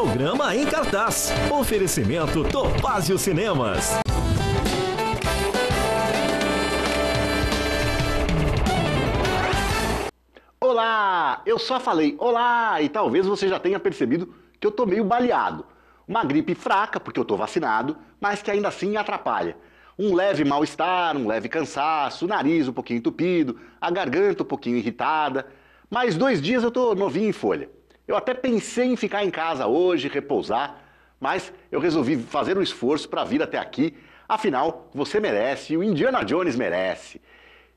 Programa em cartaz. Oferecimento Topazio Cinemas. Olá! Eu só falei olá e talvez você já tenha percebido que eu tô meio baleado. Uma gripe fraca, porque eu tô vacinado, mas que ainda assim atrapalha. Um leve mal-estar, um leve cansaço, o nariz um pouquinho entupido, a garganta um pouquinho irritada. Mas dois dias eu tô novinho em folha. Eu até pensei em ficar em casa hoje, repousar, mas eu resolvi fazer um esforço para vir até aqui. Afinal, você merece, o Indiana Jones merece.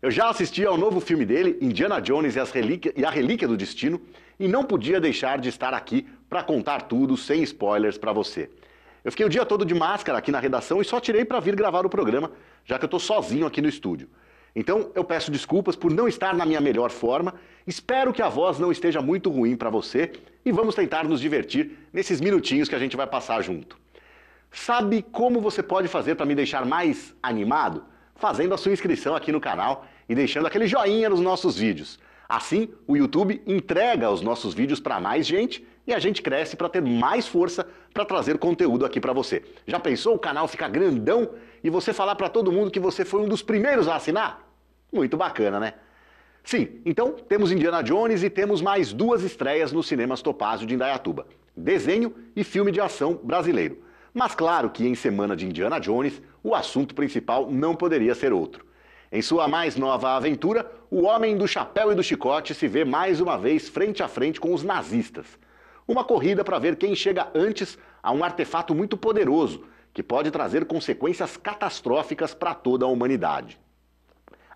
Eu já assisti ao novo filme dele, Indiana Jones e, Relíquia, e a Relíquia do Destino, e não podia deixar de estar aqui para contar tudo sem spoilers para você. Eu fiquei o dia todo de máscara aqui na redação e só tirei para vir gravar o programa, já que eu estou sozinho aqui no estúdio. Então, eu peço desculpas por não estar na minha melhor forma. Espero que a voz não esteja muito ruim para você e vamos tentar nos divertir nesses minutinhos que a gente vai passar junto. Sabe como você pode fazer para me deixar mais animado? Fazendo a sua inscrição aqui no canal e deixando aquele joinha nos nossos vídeos. Assim, o YouTube entrega os nossos vídeos para mais gente e a gente cresce para ter mais força para trazer conteúdo aqui para você. Já pensou o canal ficar grandão e você falar para todo mundo que você foi um dos primeiros a assinar? Muito bacana, né? Sim, então temos Indiana Jones e temos mais duas estreias nos cinemas Topázio de Indaiatuba: desenho e filme de ação brasileiro. Mas claro que em semana de Indiana Jones, o assunto principal não poderia ser outro. Em sua mais nova aventura, o homem do chapéu e do chicote se vê mais uma vez frente a frente com os nazistas uma corrida para ver quem chega antes a um artefato muito poderoso que pode trazer consequências catastróficas para toda a humanidade.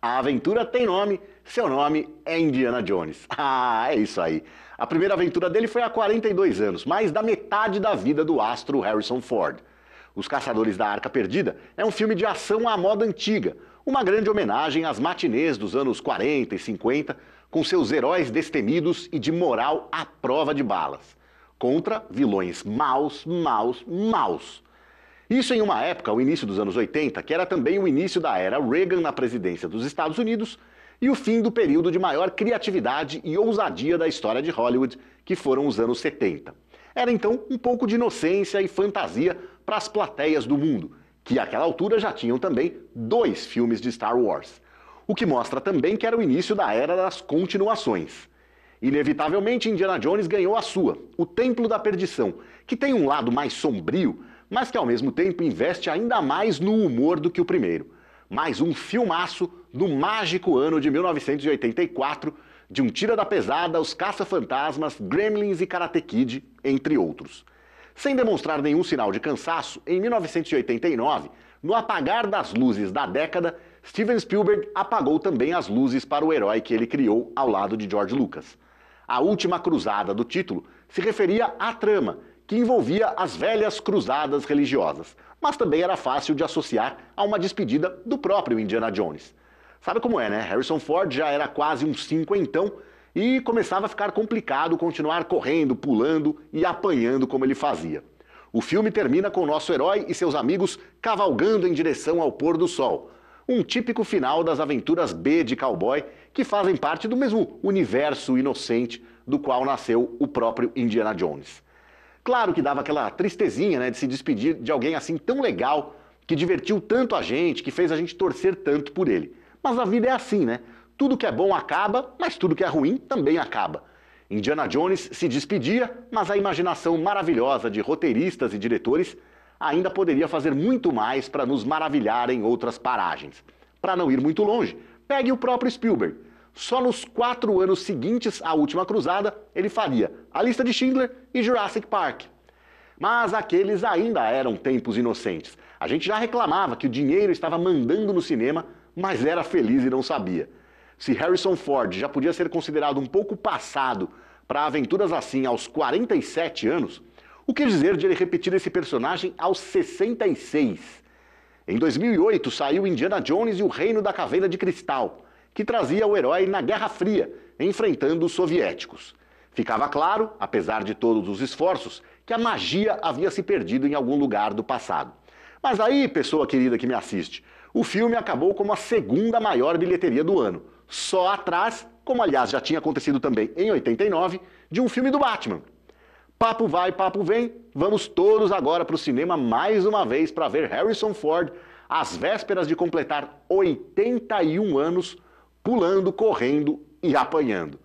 A aventura tem nome, seu nome é Indiana Jones. Ah, é isso aí. A primeira aventura dele foi há 42 anos, mais da metade da vida do astro Harrison Ford. Os Caçadores da Arca Perdida é um filme de ação à moda antiga, uma grande homenagem às matinês dos anos 40 e 50, com seus heróis destemidos e de moral à prova de balas contra vilões maus, maus, maus. Isso em uma época, o início dos anos 80, que era também o início da era Reagan na presidência dos Estados Unidos e o fim do período de maior criatividade e ousadia da história de Hollywood, que foram os anos 70. Era então um pouco de inocência e fantasia para as plateias do mundo, que àquela altura já tinham também dois filmes de Star Wars. O que mostra também que era o início da era das continuações. Inevitavelmente, Indiana Jones ganhou a sua, O Templo da Perdição, que tem um lado mais sombrio, mas que ao mesmo tempo investe ainda mais no humor do que o primeiro. Mais um filmaço do mágico ano de 1984, de um tira da pesada, os caça-fantasmas, Gremlins e Karate Kid, entre outros. Sem demonstrar nenhum sinal de cansaço, em 1989, no apagar das luzes da década, Steven Spielberg apagou também as luzes para o herói que ele criou ao lado de George Lucas. A última cruzada do título se referia à trama, que envolvia as velhas cruzadas religiosas, mas também era fácil de associar a uma despedida do próprio Indiana Jones. Sabe como é, né? Harrison Ford já era quase um cinquentão e começava a ficar complicado continuar correndo, pulando e apanhando como ele fazia. O filme termina com o nosso herói e seus amigos cavalgando em direção ao pôr do sol, um típico final das aventuras B de cowboy, que fazem parte do mesmo universo inocente do qual nasceu o próprio Indiana Jones. Claro que dava aquela tristezinha né, de se despedir de alguém assim tão legal, que divertiu tanto a gente, que fez a gente torcer tanto por ele. Mas a vida é assim, né? Tudo que é bom acaba, mas tudo que é ruim também acaba. Indiana Jones se despedia, mas a imaginação maravilhosa de roteiristas e diretores ainda poderia fazer muito mais para nos maravilhar em outras paragens. Para não ir muito longe, pegue o próprio Spielberg. Só nos quatro anos seguintes à última cruzada, ele faria A Lista de Schindler e Jurassic Park. Mas aqueles ainda eram tempos inocentes. A gente já reclamava que o dinheiro estava mandando no cinema, mas era feliz e não sabia. Se Harrison Ford já podia ser considerado um pouco passado para aventuras assim aos 47 anos, o que dizer de ele repetir esse personagem aos 66? Em 2008 saiu Indiana Jones e o Reino da Caveira de Cristal, que trazia o herói na Guerra Fria, enfrentando os soviéticos. Ficava claro, apesar de todos os esforços, que a magia havia se perdido em algum lugar do passado. Mas aí, pessoa querida que me assiste, o filme acabou como a segunda maior bilheteria do ano, só atrás, como aliás já tinha acontecido também em 89, de um filme do Batman, Papo vai, papo vem. Vamos todos agora para o cinema mais uma vez para ver Harrison Ford às vésperas de completar 81 anos, pulando, correndo e apanhando.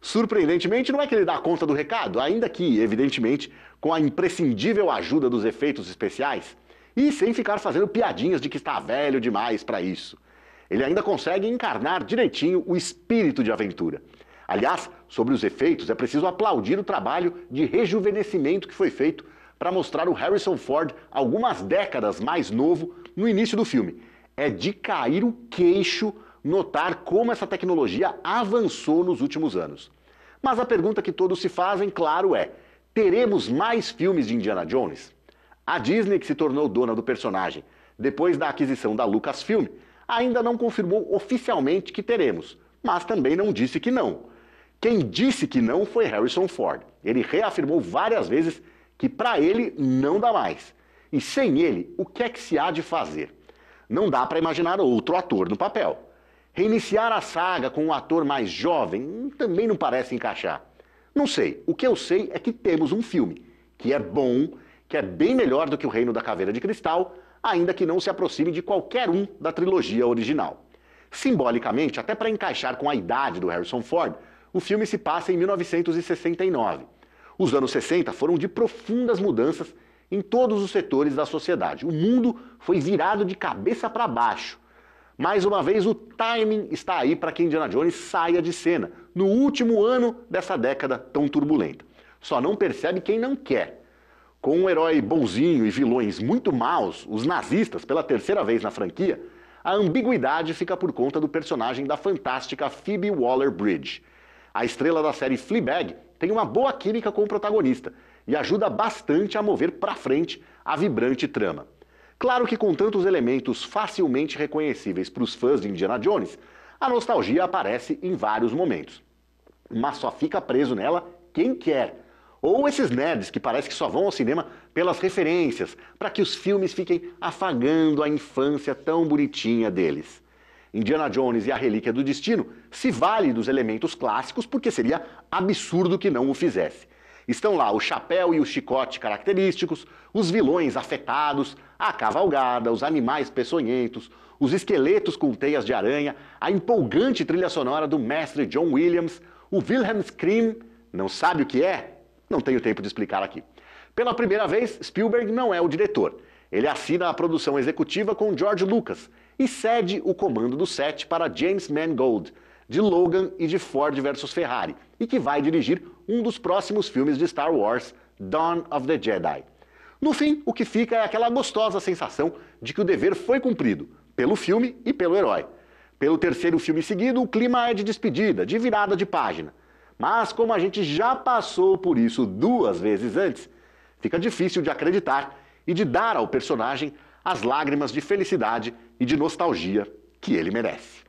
Surpreendentemente, não é que ele dá conta do recado, ainda que, evidentemente, com a imprescindível ajuda dos efeitos especiais e sem ficar fazendo piadinhas de que está velho demais para isso. Ele ainda consegue encarnar direitinho o espírito de aventura. Aliás, sobre os efeitos, é preciso aplaudir o trabalho de rejuvenescimento que foi feito para mostrar o Harrison Ford algumas décadas mais novo no início do filme. É de cair o queixo notar como essa tecnologia avançou nos últimos anos. Mas a pergunta que todos se fazem, claro, é: teremos mais filmes de Indiana Jones? A Disney, que se tornou dona do personagem depois da aquisição da Lucasfilm, ainda não confirmou oficialmente que teremos, mas também não disse que não. Quem disse que não foi Harrison Ford. Ele reafirmou várias vezes que para ele não dá mais. E sem ele, o que é que se há de fazer? Não dá para imaginar outro ator no papel. Reiniciar a saga com um ator mais jovem também não parece encaixar. Não sei, o que eu sei é que temos um filme que é bom, que é bem melhor do que O Reino da Caveira de Cristal, ainda que não se aproxime de qualquer um da trilogia original. Simbolicamente, até para encaixar com a idade do Harrison Ford, o filme se passa em 1969. Os anos 60 foram de profundas mudanças em todos os setores da sociedade. O mundo foi virado de cabeça para baixo. Mais uma vez, o timing está aí para que Indiana Jones saia de cena, no último ano dessa década tão turbulenta. Só não percebe quem não quer. Com um herói bonzinho e vilões muito maus, os nazistas, pela terceira vez na franquia, a ambiguidade fica por conta do personagem da fantástica Phoebe Waller-Bridge. A estrela da série Fleabag tem uma boa química com o protagonista e ajuda bastante a mover para frente a vibrante trama. Claro que com tantos elementos facilmente reconhecíveis para os fãs de Indiana Jones, a nostalgia aparece em vários momentos. Mas só fica preso nela quem quer. Ou esses nerds que parece que só vão ao cinema pelas referências, para que os filmes fiquem afagando a infância tão bonitinha deles. Indiana Jones e a Relíquia do Destino, se vale dos elementos clássicos porque seria absurdo que não o fizesse. Estão lá o chapéu e o chicote característicos, os vilões afetados, a cavalgada, os animais peçonhentos, os esqueletos com teias de aranha, a empolgante trilha sonora do mestre John Williams, o Wilhelm Scream, não sabe o que é? Não tenho tempo de explicar aqui. Pela primeira vez, Spielberg não é o diretor. Ele assina a produção executiva com George Lucas, e cede o comando do set para James Mangold, de Logan e de Ford versus Ferrari, e que vai dirigir um dos próximos filmes de Star Wars, Dawn of the Jedi. No fim, o que fica é aquela gostosa sensação de que o dever foi cumprido, pelo filme e pelo herói. Pelo terceiro filme seguido, o clima é de despedida, de virada de página. Mas como a gente já passou por isso duas vezes antes, fica difícil de acreditar e de dar ao personagem as lágrimas de felicidade e de nostalgia que ele merece.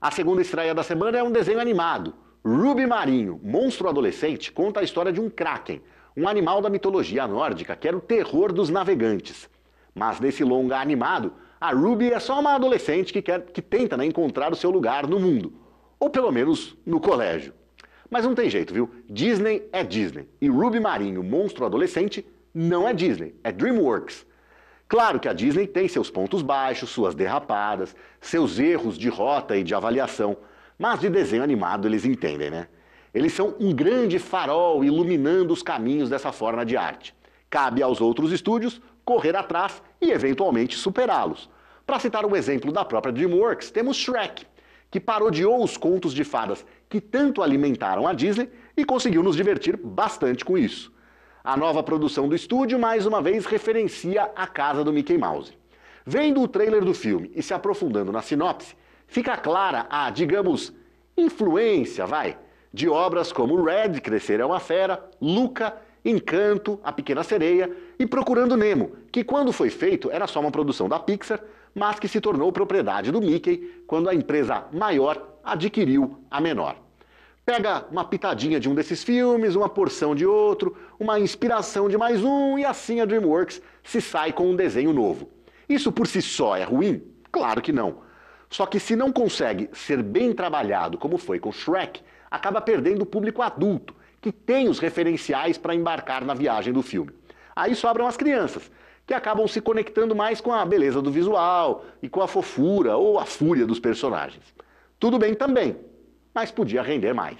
A segunda estreia da semana é um desenho animado. Ruby Marinho, monstro adolescente, conta a história de um kraken, um animal da mitologia nórdica que era o terror dos navegantes. Mas nesse longa animado, a Ruby é só uma adolescente que, quer, que tenta né, encontrar o seu lugar no mundo, ou pelo menos no colégio. Mas não tem jeito, viu? Disney é Disney. E Ruby Marinho, monstro adolescente, não é Disney, é DreamWorks. Claro que a Disney tem seus pontos baixos, suas derrapadas, seus erros de rota e de avaliação, mas de desenho animado eles entendem, né? Eles são um grande farol iluminando os caminhos dessa forma de arte. Cabe aos outros estúdios correr atrás e eventualmente superá-los. Para citar um exemplo da própria DreamWorks, temos Shrek, que parodiou os contos de fadas que tanto alimentaram a Disney e conseguiu nos divertir bastante com isso. A nova produção do estúdio, mais uma vez, referencia a casa do Mickey Mouse. Vendo o trailer do filme e se aprofundando na sinopse, fica clara a, digamos, influência, vai, de obras como Red, Crescer é uma Fera, Luca, Encanto, A Pequena Sereia e Procurando Nemo, que quando foi feito era só uma produção da Pixar, mas que se tornou propriedade do Mickey quando a empresa maior adquiriu a menor. Pega uma pitadinha de um desses filmes, uma porção de outro, uma inspiração de mais um, e assim a DreamWorks se sai com um desenho novo. Isso por si só é ruim? Claro que não. Só que se não consegue ser bem trabalhado, como foi com Shrek, acaba perdendo o público adulto, que tem os referenciais para embarcar na viagem do filme. Aí sobram as crianças, que acabam se conectando mais com a beleza do visual e com a fofura ou a fúria dos personagens. Tudo bem também, mas podia render mais.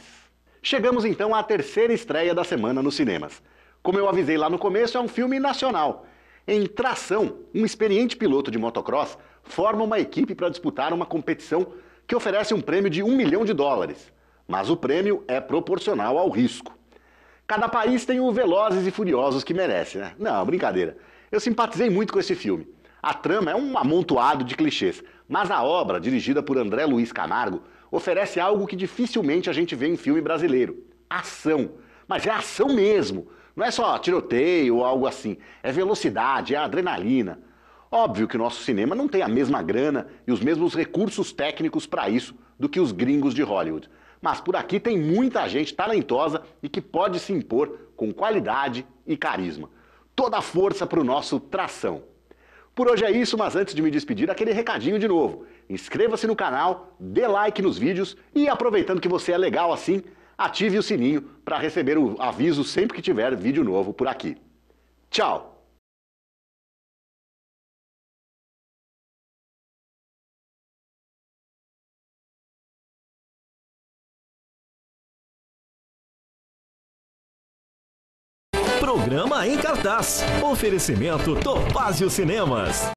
Chegamos então à terceira estreia da semana nos cinemas. Como eu avisei lá no começo, é um filme nacional. Em tração, um experiente piloto de motocross forma uma equipe para disputar uma competição que oferece um prêmio de um milhão de dólares. Mas o prêmio é proporcional ao risco. Cada país tem o Velozes e Furiosos que merece, né? Não, brincadeira. Eu simpatizei muito com esse filme. A trama é um amontoado de clichês, mas a obra, dirigida por André Luiz Camargo, oferece algo que dificilmente a gente vê em filme brasileiro: ação. Mas é ação mesmo. Não é só tiroteio ou algo assim. É velocidade, é adrenalina. Óbvio que o nosso cinema não tem a mesma grana e os mesmos recursos técnicos para isso do que os gringos de Hollywood. Mas por aqui tem muita gente talentosa e que pode se impor com qualidade e carisma. Toda a força para o nosso tração. Por hoje é isso, mas antes de me despedir, aquele recadinho de novo. Inscreva-se no canal, dê like nos vídeos e aproveitando que você é legal assim, ative o sininho para receber o aviso sempre que tiver vídeo novo por aqui. Tchau! Programa em cartaz. Oferecimento Topázio Cinemas.